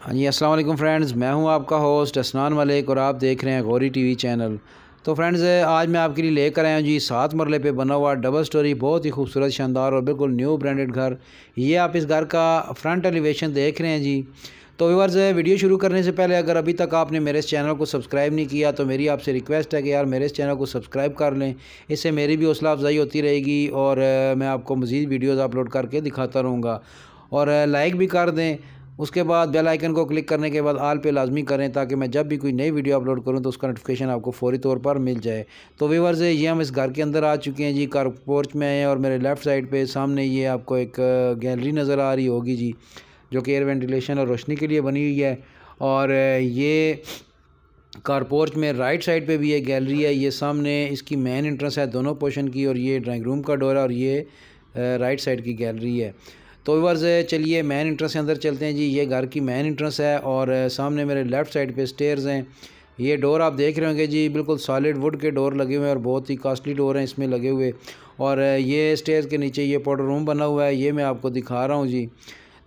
हाँ जी असल फ्रेंड्स मैं हूं आपका होस्ट असनान मलिक और आप देख रहे हैं गौरी टीवी चैनल तो फ्रेंड्स आज मैं आपके लिए लेकर आया हूं जी सात मरले पे बना हुआ डबल स्टोरी बहुत ही खूबसूरत शानदार और बिल्कुल न्यू ब्रांडेड घर ये आप इस घर का फ्रंट एलिवेशन देख रहे हैं जी तो व्यवर्स वीडियो शुरू करने से पहले अगर अभी तक आपने मेरे इस चैनल को सब्सक्राइब नहीं किया तो मेरी आपसे रिक्वेस्ट है कि यार मेरे इस चैनल को सब्सक्राइब कर लें इससे मेरी भी हौसला अफजाई होती रहेगी और मैं आपको मज़ीद वीडियोज़ अपलोड करके दिखाता रहूँगा और लाइक भी कर दें उसके बाद बेल आइकन को क्लिक करने के बाद आल पे लाजमी करें ताकि मैं जब भी कोई नई वीडियो अपलोड करूं तो उसका नोटिफिकेशन आपको फौरी तौर पर मिल जाए तो व्यूवर्स ये हम इस घर के अंदर आ चुके हैं जी कार पोर्च में आए हैं और मेरे लेफ़्ट साइड पे सामने ये आपको एक गैलरी नज़र आ रही होगी जी जो कि एयर वेंटिलेशन और रोशनी के लिए बनी हुई है और ये कारपोर्च में राइट साइड पे भी एक गैलरी है ये सामने इसकी मेन इंट्रेंस है दोनों पोर्शन की और ये ड्राइंग रूम का डोर है और ये राइट साइड की गैलरी है तो वर्ज चलिए मेन इंट्रेंस के अंदर चलते हैं जी ये घर की मेन इंट्रेंस है और सामने मेरे लेफ़्ट साइड पे स्टेयर्स हैं ये डोर आप देख रहे होंगे जी बिल्कुल सॉलिड वुड के डोर लगे हुए हैं और बहुत ही कॉस्टली डोर हैं इसमें लगे हुए और ये स्टेयर्स के नीचे ये पाउडर रूम बना हुआ है ये मैं आपको दिखा रहा हूँ जी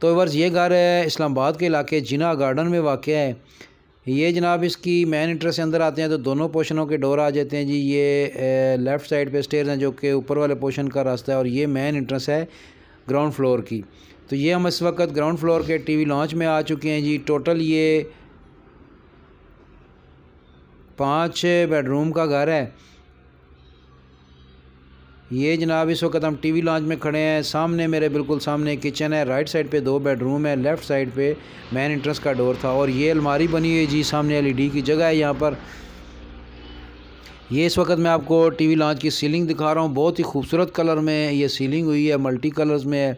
तो वर्ज ये घर है इस्लामाबाद के इलाके जिना गार्डन में वाक़ है ये जनाब इसकी मेन इंट्रेस के अंदर आते हैं तो दोनों पोशनों के डोर आ जाते हैं जी ये लेफ़्ट साइड पे स्टेयर हैं जो कि ऊपर वाले पोशन का रास्ता है और ये मेन इंट्रेस है ग्राउंड फ्लोर की तो ये हम इस वक्त ग्राउंड फ्लोर के टीवी लॉन्च में आ चुके हैं जी टोटल ये पाँच बेडरूम का घर है ये जनाब इस वक्त हम टीवी लॉन्च में खड़े हैं सामने मेरे बिल्कुल सामने किचन है राइट साइड पे दो बेडरूम है लेफ़्ट साइड पे मेन इंट्रेंस का डोर था और ये अलमारी बनी हुई है जी सामने एलईडी e की जगह है यहाँ पर ये इस वक्त मैं आपको टीवी लॉन्च की सीलिंग दिखा रहा हूँ बहुत ही खूबसूरत कलर में ये सीलिंग हुई है मल्टी कलर्स में है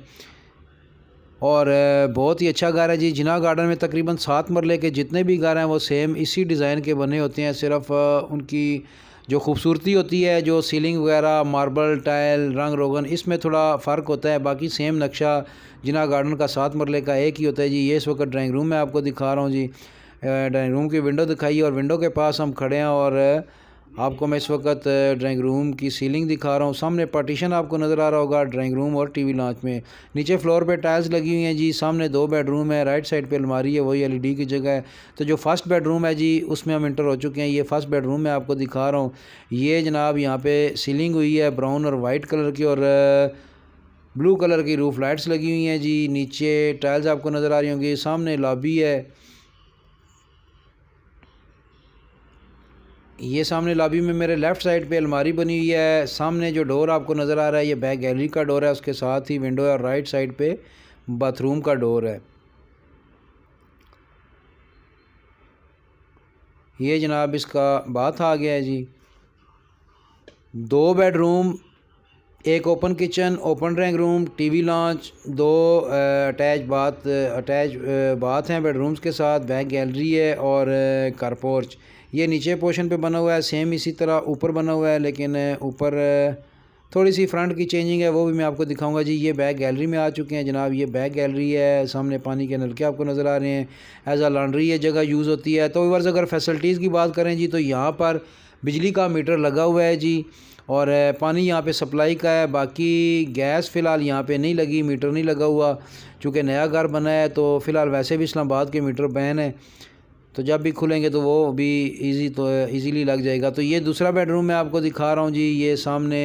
और बहुत ही अच्छा घर है जी जिना गार्डन में तकरीबन सात मरले के जितने भी घर हैं वो सेम इसी डिज़ाइन के बने होते हैं सिर्फ उनकी जो खूबसूरती होती है जो सीलिंग वगैरह मार्बल टाइल रंग रोगन इसमें थोड़ा फ़र्क होता है बाकी सेम नक्शा जिना गार्डन का सात मरले का एक ही होता है जी ये इस वक्त ड्राइंग रूम में आपको दिखा रहा हूँ जी ड्राइंग रूम की विंडो दिखाई और विंडो के पास हम खड़े हैं और आपको मैं इस वक्त ड्राइंग रूम की सीलिंग दिखा रहा हूँ सामने पार्टीशन आपको नज़र आ रहा होगा ड्राइंग रूम और टीवी लॉन्च में नीचे फ्लोर पे टाइल्स लगी हुई हैं जी सामने दो बेडरूम है राइट साइड पे अलमारी है वही एलईडी की जगह है तो जो फर्स्ट बेडरूम है जी उसमें हम इंटर हो चुके हैं ये फर्स्ट बेडरूम मैं आपको दिखा रहा हूँ ये जनाब यहाँ पर सीलिंग हुई है ब्राउन और वाइट कलर की और ब्लू कलर की रूफ लाइट्स लगी हुई हैं जी नीचे टाइल्स आपको नज़र आ रही होंगी सामने लॉबी है ये सामने लॉबी में मेरे लेफ़्ट साइड पे अलमारी बनी हुई है सामने जो डोर आपको नज़र आ रहा है ये बैक गैलरी का डोर है उसके साथ ही विंडो है और राइट साइड पे बाथरूम का डोर है ये जनाब इसका बात आ गया है जी दो बेडरूम एक open kitchen open drawing room TV lounge दो अटैच बाथ अटैच बाथ हैं बेडरूम्स के साथ बैक गैलरी है और कारपोर्च ये नीचे पोर्शन पे बना हुआ है सेम इसी तरह ऊपर बना हुआ है लेकिन ऊपर थोड़ी सी फ्रंट की चेंजिंग है वो भी मैं आपको दिखाऊंगा जी ये बैक गैलरी में आ चुके हैं जनाब ये बैक गैलरी है सामने पानी के नलके आपको नज़र आ रहे हैं एज आ लॉन्ड्री ये जगह यूज़ होती है तो वर्ष अगर फैसल्टीज़ की बात करें जी तो यहाँ पर बिजली का मीटर लगा हुआ है जी और पानी यहाँ पे सप्लाई का है बाकी गैस फ़िलहाल यहाँ पे नहीं लगी मीटर नहीं लगा हुआ चूँकि नया घर बना है तो फ़िलहाल वैसे भी इस्लामाबाद के मीटर बैन है तो जब भी खुलेंगे तो वो भी इजी तो इजीली लग जाएगा तो ये दूसरा बेडरूम मैं आपको दिखा रहा हूँ जी ये सामने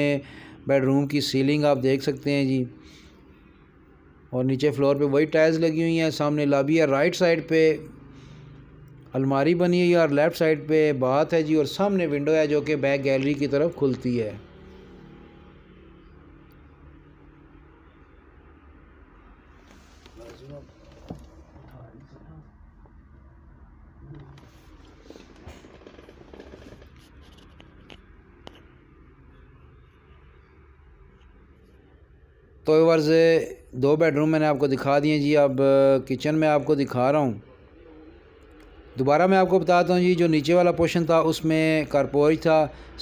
बेडरूम की सीलिंग आप देख सकते हैं जी और नीचे फ्लोर पे वही टाइल्स लगी हुई हैं सामने लाबी है राइट साइड पे अलमारी बनी हुई है और लेफ़्ट साइड पे बात है जी और सामने विंडो है जो कि बैक गैलरी की तरफ खुलती है तो वर्ज़ दो बेडरूम मैंने आपको दिखा दिए जी अब किचन में आपको दिखा रहा हूँ दोबारा मैं आपको बताता हूँ जी जो नीचे वाला पोर्शन था उसमें कारपोरी था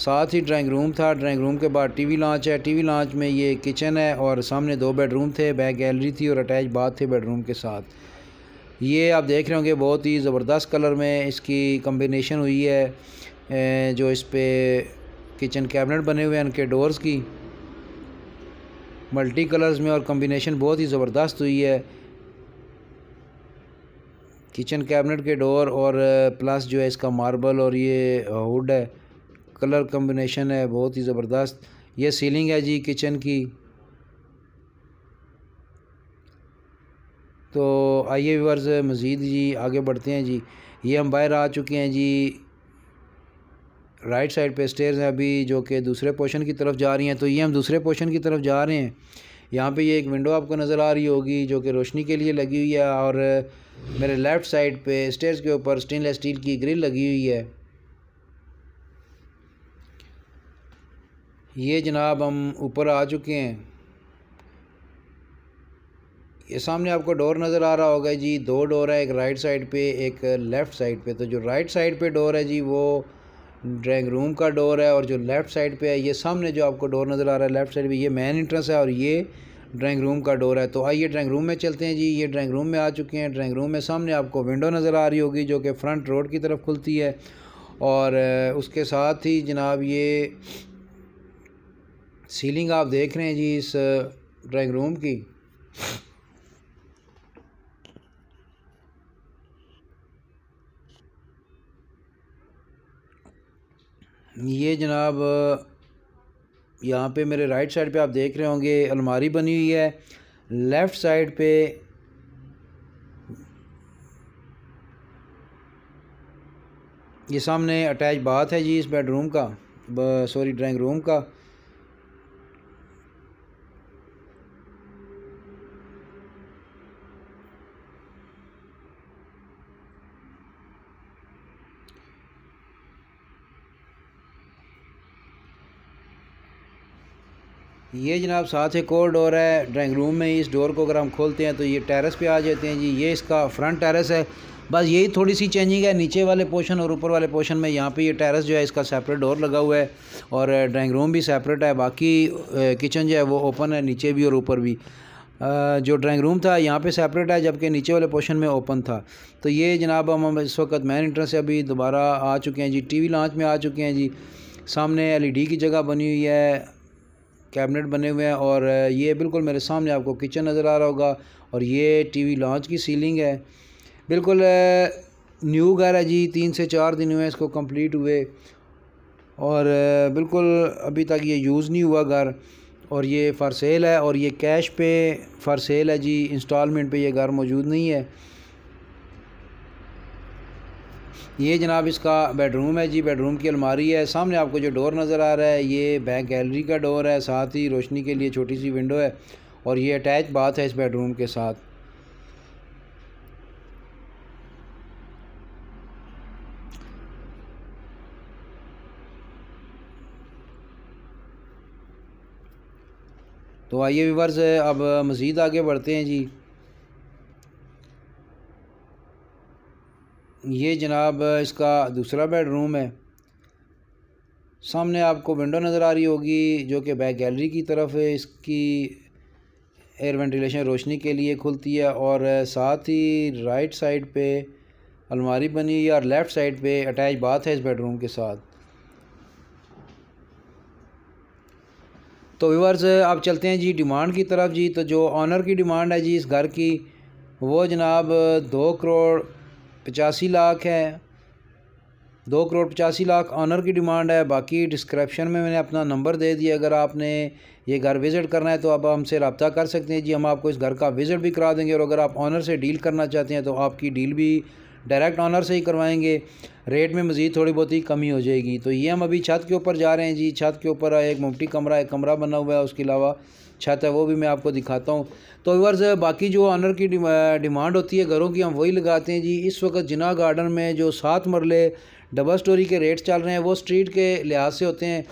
साथ ही ड्राइंग रूम था ड्राइंग रूम के बाद टीवी लॉन्च है टीवी लॉन्च में ये किचन है और सामने दो बेडरूम थे बैक गैलरी थी और अटैच बाथ थे बेडरूम के साथ ये आप देख रहे होंगे बहुत ही ज़बरदस्त कलर में इसकी कम्बिनेशन हुई है जो इस पर किचन कैबिनेट बने हुए हैं उनके डोर्स की मल्टी कलर्स में और कम्बिनेशन बहुत ही ज़बरदस्त हुई है किचन कैबिनेट के डोर और प्लस जो है इसका मार्बल और ये वुड है कलर कम्बिनेशन है बहुत ही ज़बरदस्त ये सीलिंग है जी किचन की तो आइए व्यवर्स मज़ीद जी आगे बढ़ते हैं जी ये हम बाहर आ चुके हैं जी राइट साइड पे स्टेयर्स हैं अभी जो कि दूसरे पोर्शन की तरफ जा रही हैं तो ये हम दूसरे पोर्शन की तरफ जा रहे हैं यहाँ पे ये एक विंडो आपको नज़र आ रही होगी जो कि रोशनी के लिए लगी हुई है और मेरे लेफ़्ट साइड पे स्टेयर्स के ऊपर स्टेनलेस स्टील की ग्रिल लगी हुई है ये जनाब हम ऊपर आ चुके हैं ये सामने आपको डोर नज़र आ रहा होगा जी दो डोर है एक राइट साइड पे एक लेफ़्ट साइड पे तो जो राइट साइड पे डोर है जी वो ड्राइंग रूम का डोर है और जो लेफ़्ट साइड पे है ये सामने जो आपको डोर नज़र आ रहा है लेफ़्ट साइड पे ये मेन इंट्रेंस है और ये ड्राइंग रूम का डोर है तो आइए ड्राइंग रूम में चलते हैं जी ये ड्राइंग रूम में आ चुके हैं ड्राइंग रूम में सामने आपको विंडो नज़र आ रही होगी जो कि फ्रंट रोड की तरफ खुलती है और उसके साथ ही जनाब ये सीलिंग आप देख रहे हैं जी इस ड्राइंग रूम की ये जनाब यहाँ पे मेरे राइट साइड पे आप देख रहे होंगे अलमारी बनी हुई है लेफ़्ट साइड पे ये सामने अटैच बाथ है जी इस बेडरूम का सॉरी ड्राइंग रूम का ये जनाब साथ एक और डोर है ड्राइंग रूम में ही इस डोर को अगर हम खोलते हैं तो ये टेरेस पे आ जाते हैं जी ये इसका फ्रंट टेरेस है बस यही थोड़ी सी चेंजिंग है नीचे वाले पोर्शन और ऊपर वाले पोर्शन में यहाँ पे ये टेरेस जो है इसका सेपरेट डोर लगा हुआ है और ड्राइंग रूम भी सेपरेट है बाकी किचन जो है वो ओपन है नीचे भी और ऊपर भी जो ड्राइंग रूम था यहाँ पे सेपरेट है जबकि नीचे वाले पोर्शन में ओपन था तो ये जनाब हम इस वक्त मैन इंटरेस्ट से अभी दोबारा आ चुके हैं जी टीवी लॉन्च में आ चुके हैं जी सामने एलईडी e की जगह बनी हुई है कैबिनेट बने हुए हैं और ये बिल्कुल मेरे सामने आपको किचन नज़र आ रहा होगा और ये टीवी लॉन्च की सीलिंग है बिल्कुल न्यू घर है जी तीन से चार दिन हुए इसको कंप्लीट हुए और बिल्कुल अभी तक ये यूज़ नहीं हुआ घर और ये फ़ार सेल है और ये कैश पे फर सेल है जी इंस्टॉलमेंट पे ये घर मौजूद नहीं है ये जनाब इसका बेडरूम है जी बेडरूम की अलमारी है सामने आपको जो डोर नज़र आ रहा है ये बैक गैलरी का डोर है साथ ही रोशनी के लिए छोटी सी विंडो है और ये अटैच बाथ है इस बेडरूम के साथ तो आइए विवर्स अब मज़ीद आगे बढ़ते हैं जी ये जनाब इसका दूसरा बेडरूम है सामने आपको विंडो नज़र आ रही होगी जो कि बैक गैलरी की तरफ इसकी एयर वेंटिलेशन रोशनी के लिए खुलती है और साथ ही राइट साइड पे अलमारी बनी है और लेफ़्ट साइड पे अटैच बाथ है इस बेडरूम के साथ तो व्यूवर्स आप चलते हैं जी डिमांड की तरफ जी तो जो ऑनर की डिमांड है जी इस घर की वो जनाब दो करोड़ पचासी लाख है दो करोड़ पचासी लाख ऑनर की डिमांड है बाकी डिस्क्रिप्शन में मैंने अपना नंबर दे दिया अगर आपने ये घर विज़िट करना है तो आप हमसे रबता कर सकते हैं जी हम आपको इस घर का विज़िट भी करा देंगे और अगर आप ऑनर से डील करना चाहते हैं तो आपकी डील भी डायरेक्ट ऑनर से ही करवाएंगे रेट में मज़ीद थोड़ी बहुत ही कमी हो जाएगी तो ये हम अभी छत के ऊपर जा रहे हैं जी छत के ऊपर एक मुफ्टी कमरा एक कमरा बना हुआ है उसके अलावा छत है वो भी मैं आपको दिखाता हूँ तो वर्ज बाकी जो ऑनर की डिमांड होती है घरों की हम वही लगाते हैं जी इस वक्त जिना गार्डन में जो सात मरले डबल स्टोरी के रेट चल रहे हैं वो स्ट्रीट के लिहाज से होते हैं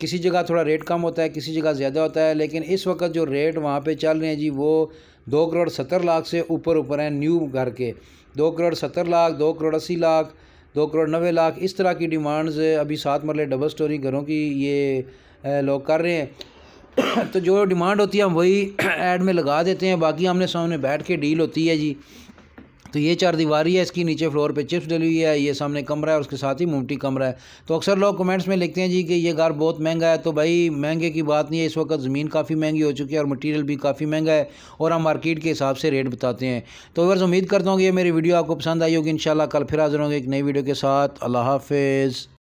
किसी जगह थोड़ा रेट कम होता है किसी जगह ज़्यादा होता है लेकिन इस वक्त जो रेट वहाँ पे चल रहे हैं जी वो दो करोड़ सत्तर लाख से ऊपर ऊपर हैं न्यू घर के दो करोड़ सत्तर लाख दो करोड़ अस्सी लाख दो करोड़ नबे लाख इस तरह की डिमांड्स अभी सात मरले डबल स्टोरी घरों की ये लोग कर रहे हैं तो जो डिमांड होती है हम वही एड में लगा देते हैं बाकी हमने सामने बैठ के डील होती है जी तो ये चार दीवारी है इसकी नीचे फ्लोर पे चिप्स डली हुई है ये सामने कमरा है और उसके साथ ही मुमटी कमरा है तो अक्सर लोग कमेंट्स में लिखते हैं जी कि ये घर बहुत महंगा है तो भाई महंगे की बात नहीं है इस वक्त ज़मीन काफ़ी महंगी हो चुकी है और मटीरियल भी काफ़ी महंगा है और हम मार्केट के हिसाब से रेट बताते हैं तो अगर उम्मीद करता हूँ कि ये मेरी वीडियो आपको पसंद आई होगी इन कल फिर हाजिर होंगे एक नई वीडियो के साथ अल्लाह हाफिज़